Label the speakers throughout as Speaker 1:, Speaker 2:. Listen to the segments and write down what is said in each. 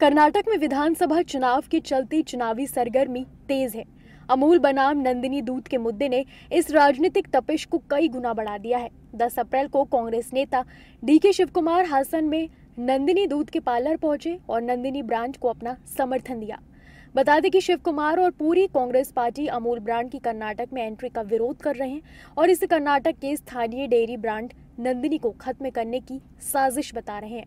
Speaker 1: कर्नाटक में विधानसभा चुनाव के चलते चुनावी सरगर्मी तेज है अमूल बनाम नंदिनी दूध के मुद्दे ने इस राजनीतिक तपिश को कई गुना बढ़ा दिया है 10 अप्रैल को कांग्रेस नेता डी के शिव कुमार हासन में नंदिनी दूध के पार्लर पहुंचे और नंदिनी ब्रांड को अपना समर्थन दिया बता दें कि शिव कुमार और पूरी कांग्रेस पार्टी अमूल ब्रांड की कर्नाटक में एंट्री का विरोध कर रहे हैं और इसे कर्नाटक के स्थानीय डेयरी ब्रांड नंदिनी को खत्म करने की साजिश बता रहे हैं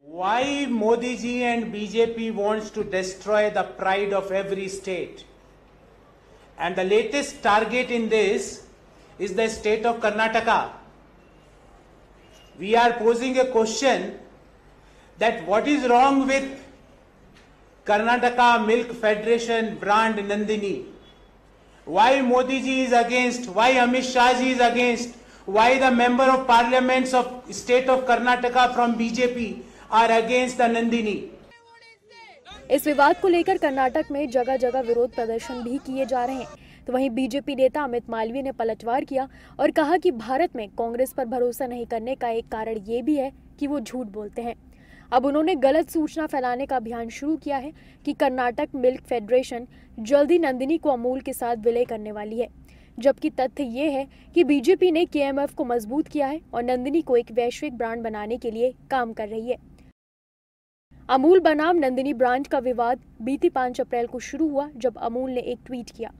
Speaker 2: Why Modi ji and BJP wants to destroy the pride of every state? And the latest target in this is the state of Karnataka. We are posing a question that what is wrong with Karnataka Milk Federation brand Nandini? Why Modi ji is against? Why Amish Shah ji is against? Why the member of parliaments of state of Karnataka from BJP are against Nandini
Speaker 1: इस विवाद को लेकर कर्नाटक में जगह जगह विरोध प्रदर्शन भी किए जा रहे हैं तो वहीं बीजेपी नेता अमित मालवीय ने पलटवार किया और कहा कि भारत में कांग्रेस पर भरोसा नहीं करने का एक कारण ये भी है कि वो झूठ बोलते हैं अब उन्होंने गलत सूचना फैलाने का अभियान शुरू किया है कि कर्नाटक मिल्क फेडरेशन जल्दी नंदिनी को अमूल के साथ विलय करने वाली है जबकि तथ्य ये है कि बीजेपी ने के को मजबूत किया है और नंदिनी को एक वैश्विक ब्रांड बनाने के लिए काम कर रही है अमूल बनाम नंदिनी ब्रांड का विवाद बीती पाँच अप्रैल को शुरू हुआ जब अमूल ने एक ट्वीट किया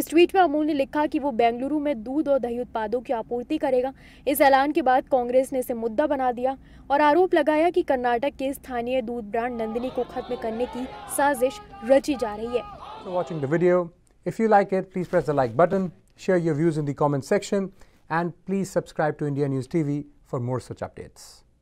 Speaker 1: इस ट्वीट में अमूल ने लिखा कि वो बेंगलुरु में दूध और दही उत्पादों की आपूर्ति करेगा इस ऐलान के बाद कांग्रेस ने इसे मुद्दा बना दिया और आरोप लगाया कि कर्नाटक के स्थानीय दूध ब्रांड नंदिनी को खत्म करने की साजिश रची जा रही है
Speaker 2: so watching the video if you like it please press the like button share your views in the comment section and please subscribe to India News TV for more such updates